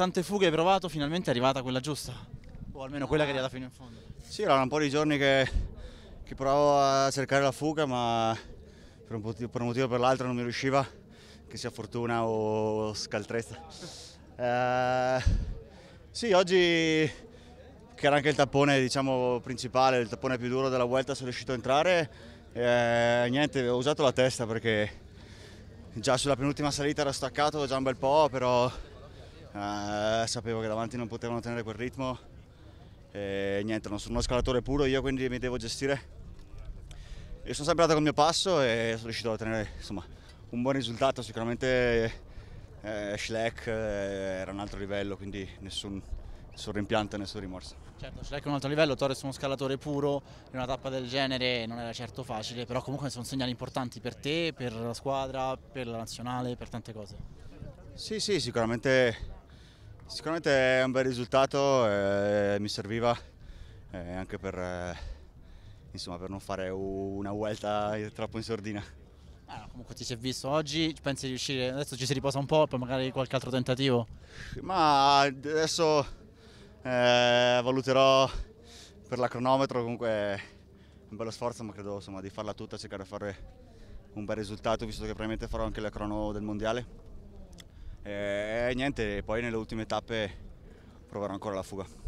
tante fughe hai provato, finalmente è arrivata quella giusta. O almeno quella che è arrivata fino in fondo. Sì, erano un po' di giorni che, che provavo a cercare la fuga, ma per un motivo, per un motivo o per l'altro non mi riusciva, che sia fortuna o scaltrezza. Eh, sì, oggi, che era anche il tappone diciamo, principale, il tappone più duro della Vuelta, sono riuscito a entrare. Eh, niente, ho usato la testa perché già sulla penultima salita ero staccato già un bel po', però eh, sapevo che davanti non potevano tenere quel ritmo e niente, non sono uno scalatore puro io quindi mi devo gestire. Io sono sempre andato col mio passo e sono riuscito a ottenere insomma, un buon risultato, sicuramente eh, Schleck eh, era un altro livello quindi nessun, nessun rimpianto e nessun rimorso. Certo, Schleck è un altro livello, Torres è uno scalatore puro, in una tappa del genere non era certo facile, però comunque sono segnali importanti per te, per la squadra, per la nazionale, per tante cose. Sì, sì, sicuramente Sicuramente è un bel risultato, eh, mi serviva eh, anche per, eh, insomma, per, non fare una vuelta eh, troppo in sordina. Ah, comunque ti sei visto oggi, pensi di riuscire, adesso ci si riposa un po' e magari qualche altro tentativo? Ma adesso eh, valuterò per la cronometro, comunque un bello sforzo ma credo insomma, di farla tutta, cercare di fare un bel risultato visto che probabilmente farò anche la crono del mondiale. E eh, eh, niente, poi nelle ultime tappe proverò ancora la fuga.